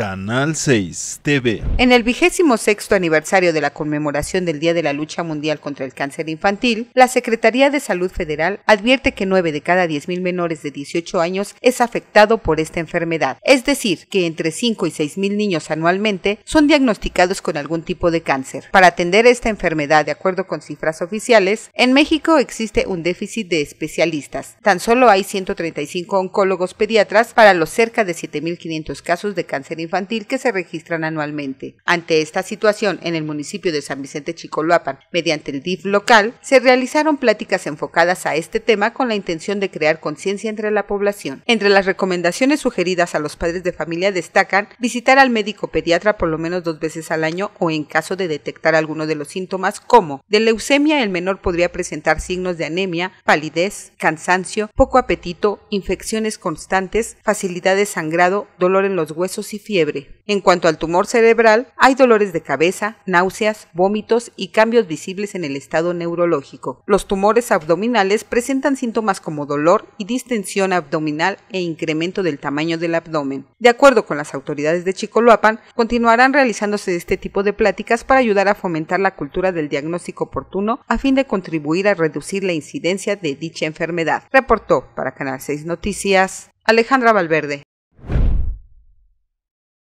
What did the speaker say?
Canal 6 TV. En el vigésimo sexto aniversario de la conmemoración del Día de la Lucha Mundial contra el Cáncer Infantil, la Secretaría de Salud Federal advierte que 9 de cada 10.000 menores de 18 años es afectado por esta enfermedad, es decir, que entre 5 y mil niños anualmente son diagnosticados con algún tipo de cáncer. Para atender esta enfermedad, de acuerdo con cifras oficiales, en México existe un déficit de especialistas. Tan solo hay 135 oncólogos pediatras para los cerca de 7.500 casos de cáncer infantil infantil que se registran anualmente. Ante esta situación, en el municipio de San Vicente Chicoloapan, mediante el DIF local, se realizaron pláticas enfocadas a este tema con la intención de crear conciencia entre la población. Entre las recomendaciones sugeridas a los padres de familia destacan visitar al médico pediatra por lo menos dos veces al año o en caso de detectar alguno de los síntomas como de leucemia el menor podría presentar signos de anemia, palidez, cansancio, poco apetito, infecciones constantes, facilidad de sangrado, dolor en los huesos y fiebre. En cuanto al tumor cerebral, hay dolores de cabeza, náuseas, vómitos y cambios visibles en el estado neurológico. Los tumores abdominales presentan síntomas como dolor y distensión abdominal e incremento del tamaño del abdomen. De acuerdo con las autoridades de Chicoloapan, continuarán realizándose este tipo de pláticas para ayudar a fomentar la cultura del diagnóstico oportuno a fin de contribuir a reducir la incidencia de dicha enfermedad. Reportó para Canal 6 Noticias Alejandra Valverde.